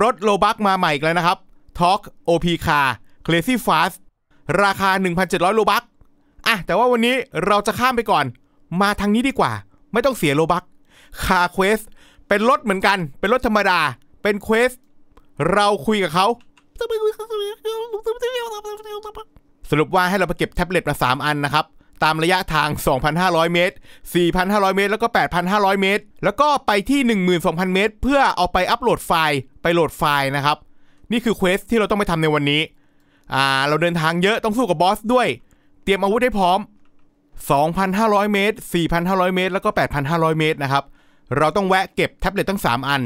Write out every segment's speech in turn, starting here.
รถโลบักมาใหม่อีกแล้วนะครับ Talk OP Car Crazy Fast ราคา 1,700โลบักอ่ะแต่ว่าวันนี้เราจะข้ามไปก่อน มาทางนี้ดีกว่า ไม่ต้องเสียโลบัก Car Quest เป็นรถเหมือนกัน เป็นรถธรรมดาเป็น Quest เราคุยกับเขา สรุปว่าให้เราไปเก็บแท็บเล็ตมา 3 อันนะครับตามระยะทาง 2,500 เมตร 4,500 เมตร แล้วก็ 8,500 เมตร แล้วก็ไปที่ 12,000 เมตร เพื่อเอาไปอัปโหลดไฟล์ ไปโหลดไฟล์นะครับ นี่คือเควสที่เราต้องไปทำในวันนี้ อ่า เราเดินทางเยอะ ต้องสู้กับบอสด้วย เตรียมอาวุธให้พร้อม 2,500 เมตร 4,500 เมตร แล้วก็ 8,500 เมตร นะครับ เราต้องแวะเก็บแท็บเล็ตทั้ง 3 อัน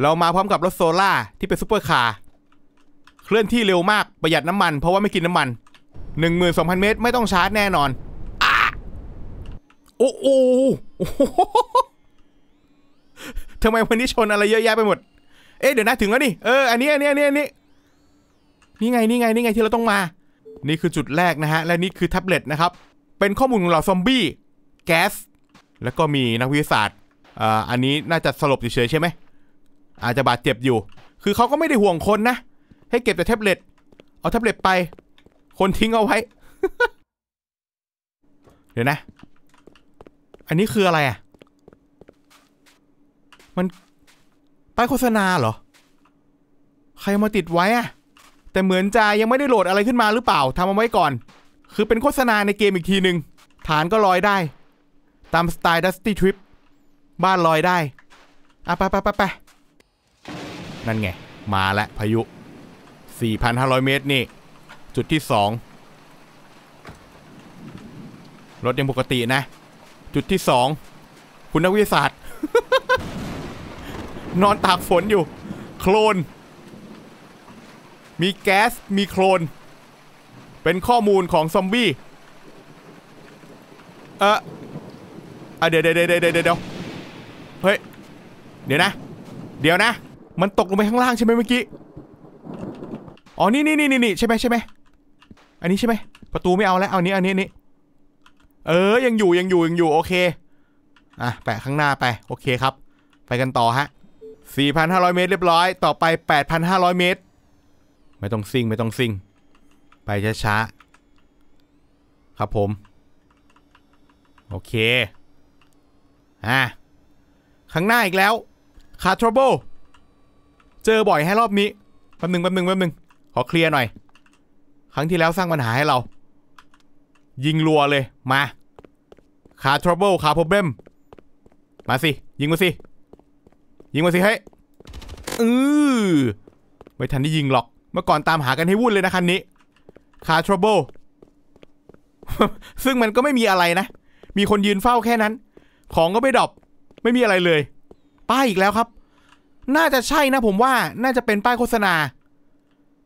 เรามาพร้อมกับรถโซล่าที่เป็นซูเปอร์คาร์ เคลื่อนที่เร็วมาก ประหยัดน้ำมัน เพราะว่าไม่กินน้ำมัน 12,000 เมตร ไม่ต้องชาร์จแน่นอนโอ้โห ทำไมวันนี้ชนอะไรเยอะแยะไปหมด เอ๊ะเดี๋ยวนะถึงแล้วนี่ เอออันนี้ อันนี้อันนี้อันนี้นี่ไงนี่ไง นี่ไงที่เราต้องมา นี่คือจุดแรกนะฮะ และนี่คือแท็บเล็ตนะครับ เป็นข้อมูลของเราซอมบี้แก๊ส แล้วก็มีนักวิทยาศาสตร์อ่าอันนี้น่าจะสลบเฉยๆใช่ไหม อาจจะบาดเจ็บอยู่ คือเขาก็ไม่ได้ห่วงคนนะ ให้เก็บแต่แท็บเล็ต เอาแท็บเล็ตไป คนทิ้งเอาไว้ เดี๋ยวนะอันนี้คืออะไรอ่ะ มัน ป้ายโฆษณาเหรอ ใครมาติดไว้อ่ะ แต่เหมือนจะยังไม่ได้โหลดอะไรขึ้นมาหรือเปล่า ทำเอาไว้ก่อน คือเป็นโฆษณาในเกมอีกทีหนึ่ง ฐานก็ลอยได้ ตามสไตล์ Dusty Trip บ้านลอยได้อ่ะไปไปไปไป นั่นไง มาแล้วพายุ 4,500 เมตรนี่ จุดที่ 2 รถยังปกตินะจุดที่สอง คุณนักวิทยาศาสตร์ นอนตากฝนอยู่ โคลน มีแก๊ส มีโคลน เป็นข้อมูลของซอมบี้ เอออเดี๋ยวเดี๋ยวเดี๋ยวเดี๋ยวเดี๋ยวเฮ้ย เดี๋ยวนะ เดี๋ยวนะ มันตกลงไปข้างล่างใช่ไหมเมื่อกี้ อ๋อ นี่นี่นี่นี่ใช่ไหมใช่ไหมอันนี้ใช่ไหม ประตูไม่เอาแล้ว เอานี้อันนี้ อันนี้เออยังอยู่ยังอยู่ยังอยู่โอเค อ่ะ แปะข้างหน้าไปโอเคครับ ไปกันต่อฮะ 4,500 เมตร เรียบร้อยต่อไป 8,500 เมตร ไม่ต้องซิ่งไม่ต้องซิ่งไปช้าๆ ครับผม โอเคอ่ะข้างหน้าอีกแล้วคาร์ทรบลเจอบ่อยให้รอบนี้แป๊บหนึ่งแป๊บหนึ่งแป๊บหนึ่งขอเคลียร์หน่อย ครั้งที่แล้วสร้างปัญหาให้เรายิงรัวเลยมาขาทร o u b l e ขา problem มาสิ ยิงมาสิ ยิงมาสิเฮ้ยอือไม่ทันได้ยิงหรอกเมื่อก่อนตามหากันให้วุ่นเลยนะคันนี้ขาทร o u b l e ซึ่งมันก็ไม่มีอะไรนะ มีคนยืนเฝ้าแค่นั้น ของก็ไม่ดรอปไม่มีอะไรเลย ป้ายอีกแล้วครับ น่าจะใช่นะผมว่าน่าจะเป็นป้ายโฆษณา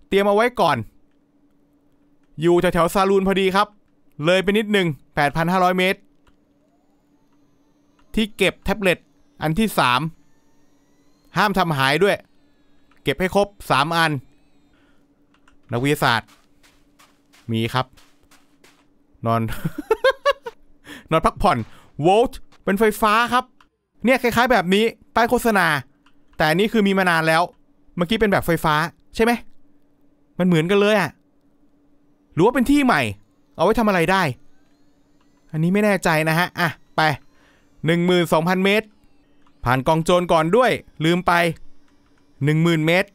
เตรียมเอาไว้ก่อน อยู่แถวๆซาลูนพอดีครับเลยไปนิดหนึ่ง8,500 เมตร ที่เก็บแท็บเล็ตอันที่ 3 ห้ามทำหายด้วย เก็บให้ครบ 3 อันนักวิทยาศาสตร์ มีครับ นอน นอนพักผ่อน โวลต์ เป็นไฟฟ้าครับ เนี่ยคล้ายๆ แบบนี้ป้ายโฆษณา แต่นี่คือมีมานานแล้ว เมื่อกี้เป็นแบบไฟฟ้า ใช่ไหม มันเหมือนกันเลยอะ่ะหรือว่าเป็นที่ใหม่เอาไว้ทำอะไรได้ อันนี้ไม่แน่ใจนะฮะ อ่ะ ไป 12,000 เมตร ผ่านกองโจรก่อนด้วย ลืมไป 10,000 เมตร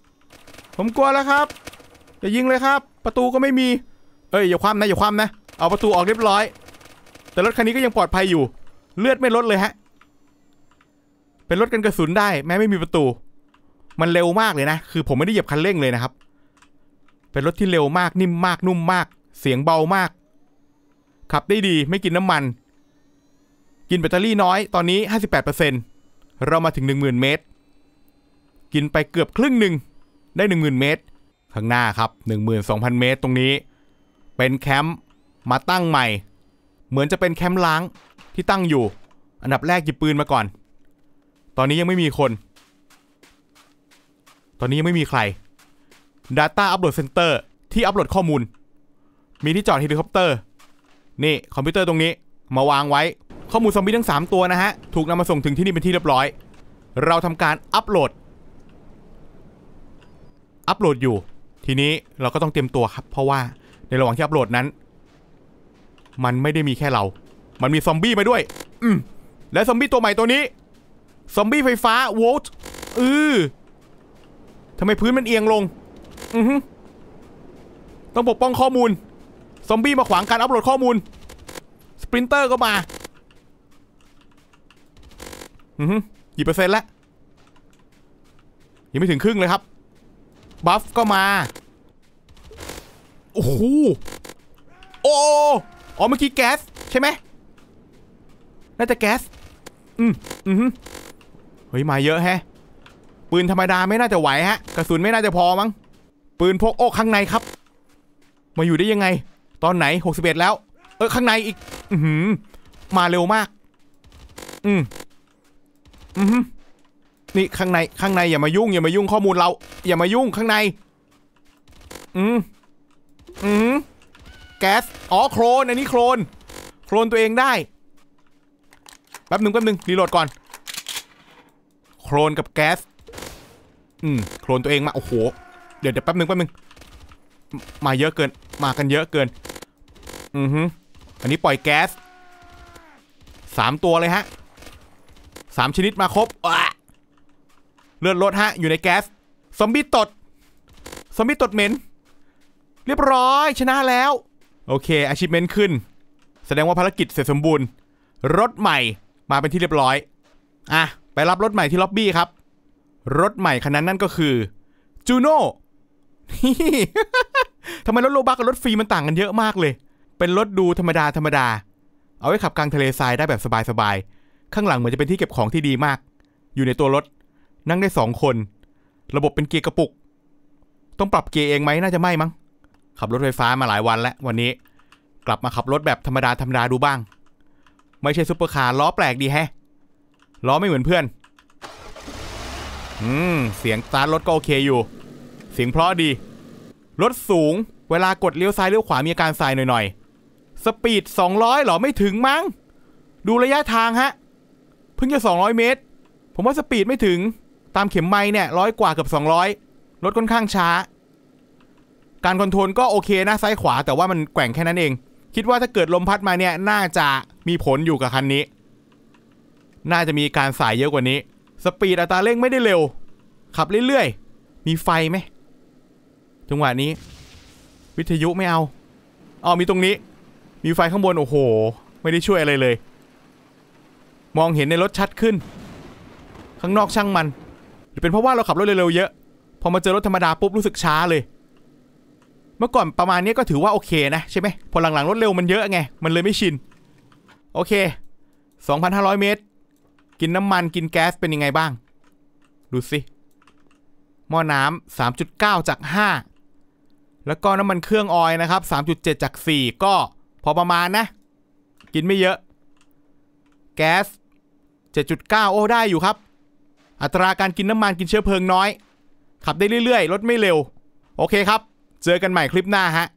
ผมกลัวแล้วครับอย่ายิงเลยครับ ประตูก็ไม่มี เอ้ยอย่าคว่ำนะอย่าคว่ำนะ เอาประตูออกเรียบร้อย แต่รถคันนี้ก็ยังปลอดภัยอยู่ เลือดไม่ลดเลยฮะ เป็นรถกันกระสุนได้ แม้ไม่มีประตู มันเร็วมากเลยนะ คือผมไม่ได้เหยียบคันเร่งเลยนะครับ เป็นรถที่เร็วมากนิ่มมากนุ่มมาก เสียงเบามากขับได้ดีไม่กินน้ำมัน กินแบตเตอรี่น้อยตอนนี้ 58%เรามาถึง 10,000 เมตร กินไปเกือบครึ่งหนึ่งได้10,000 เมตร ข้างหน้าครับ 12,000 เมตรตรงนี้ เป็นแคมป์มาตั้งใหม่ เหมือนจะเป็นแคมป์ล้างที่ตั้งอยู่ อันดับแรกหยิบปืนมาก่อน ตอนนี้ยังไม่มีคน ตอนนี้ยังไม่มีใคร Data Upload Center ที่อัปโหลดข้อมูล มีที่จอดเฮลิคอปเตอร์นี่คอมพิวเตอร์ตรงนี้ มาวางไว้ ข้อมูลซอมบี้ทั้ง 3 ตัวนะฮะ ถูกนำมาส่งถึงที่นี่เป็นที่เรียบร้อย เราทำการอัปโหลด อัปโหลดอยู่ ทีนี้เราก็ต้องเตรียมตัวครับ เพราะว่า ในระหว่างที่อัปโหลดนั้น มันไม่ได้มีแค่เรา มันมีซอมบี้มาด้วยอืมและซอมบี้ตัวใหม่ตัวนี้ ซอมบี้ไฟฟ้าโวลต์อือทำไมพื้นมันเอียงลงอือฮึต้องปกป้องข้อมูลซอมบี้มาขวางการอัพโหลดข้อมูล สปรินเตอร์ก็มาอือยี่เปอร์เซ็นต์แล้ว ยังไม่ถึงครึ่งเลยครับ บัฟก็มา โอ้โห โอ้ อ๋เมื่อกี้แก๊สใช่ไหมน่าจะแก๊สอืมอืมเฮ้ย มาเยอะแฮะ ปืนธรรมดาไม่น่าจะไหวฮะ กระสุนไม่น่าจะพอมั้ง ปืนพกโอ้ข้างในครับ มาอยู่ได้ยังไงตอนไหน 61 แล้ว เออข้างในอีกอืมมาเร็วมาก อืมอืมนี่ข้างในข้างในอย่ามายุ่งอย่ามายุ่งข้อมูลเราอย่ามายุ่งข้างในอืมอืมแก๊สอ๋อโครนอันนี้โครนโครนตัวเองได้แป๊บหนึ่งแป๊บหนึ่งรีโหลดก่อนโครนกับแก๊สอืมโครนตัวเองมาโอ้โหเดี๋ยวเดี๋ยวแป๊บหนึ่งแป๊บหนึ่งมาเยอะเกิน มากันเยอะเกินอือฮึอันนี้ปล่อยแก๊ส สามตัวเลยฮะสามชนิดมาครบ เลือดลดฮะ อยู่ในแก๊ส ซอมบี้ตด ซอมบี้ตดเหม็น เรียบร้อยชนะแล้ว โอเค อาชีพเมนขึ้น แสดงว่าภารกิจเสร็จสมบูรณ์ รถใหม่มาเป็นที่เรียบร้อย อ่ะ ไปรับรถใหม่ที่ล็อบบี้ครับ รถใหม่คันนั้นนั่นก็คือ จูโน่ทำไมรถโลบักกับรถฟรีมันต่าง กันเยอะมากเลยเป็นรถดูธรรมดาธรรมดา เอาไว้ขับกลางทะเลทรายได้แบบสบายๆ ข้างหลังเหมือนจะเป็นที่เก็บของที่ดีมาก อยู่ในตัวรถ นั่งได้สองคน ระบบเป็นเกียร์กระปุก ต้องปรับเกียร์เองไหม น่าจะไม่มั้ง ขับรถไฟฟ้ามาหลายวันแล้ววันนี้ กลับมาขับรถแบบธรรมดาธรรมดาดูบ้าง ไม่ใช่ซุปเปอร์คาร์ล้อแปลกดีแฮะ ล้อไม่เหมือนเพื่อน อืม เสียงสตาร์ทรถก็โอเคอยู่ เสียงเพราะดี รถสูง เวลากดเลี้ยวซ้ายเลี้ยวขวามีอาการทรายหน่อยๆสปีด 200หรอไม่ถึงมั้ง ดูระยะทางฮะ เพิ่งจะ 200 เมตร ผมว่าสปีดไม่ถึงตามเข็มไม้เนี่ย ร้อยกว่าเกือบ 200 รถค่อนข้างช้า การคอนโทรลก็โอเคนะซ้ายขวา แต่ว่ามันแกว่งแค่นั้นเอง คิดว่าถ้าเกิดลมพัดมาเนี่ย น่าจะมีผลอยู่กับคันนี้ น่าจะมีการสายเยอะกว่านี้ สปีดอัตราเร่งไม่ได้เร็ว ขับเรื่อยๆมีไฟไหมจังหวะนี้ วิทยุไม่เอาอ๋อมีตรงนี้มีไฟข้างบน โอ้โห ไม่ได้ช่วยอะไรเลย มองเห็นในรถชัดขึ้น ข้างนอกช่างมัน หรือเป็นเพราะว่าเราขับรถเร็วๆเยอะ พอมาเจอรถธรรมดาปุ๊บรู้สึกช้าเลย เมื่อก่อนประมาณนี้ก็ถือว่าโอเคนะใช่ไหมพอหลังๆ รถเร็วมันเยอะไง มันเลยไม่ชิน โอเค 2,500 เมตร กินน้ำมันกินแก๊สเป็นยังไงบ้าง ดูสิหม้อน้ำ3.9จาก5 แล้วก็น้ำมันเครื่องออยนะครับ3.7จาก4 ก็พอประมาณนะ กินไม่เยอะแก๊ส 7.9 โอ้ได้อยู่ครับ อัตราการกินน้ำมันกินเชื้อเพลิงน้อย ขับได้เรื่อยๆ รถไม่เร็ว โอเคครับ เจอกันใหม่คลิปหน้าฮะ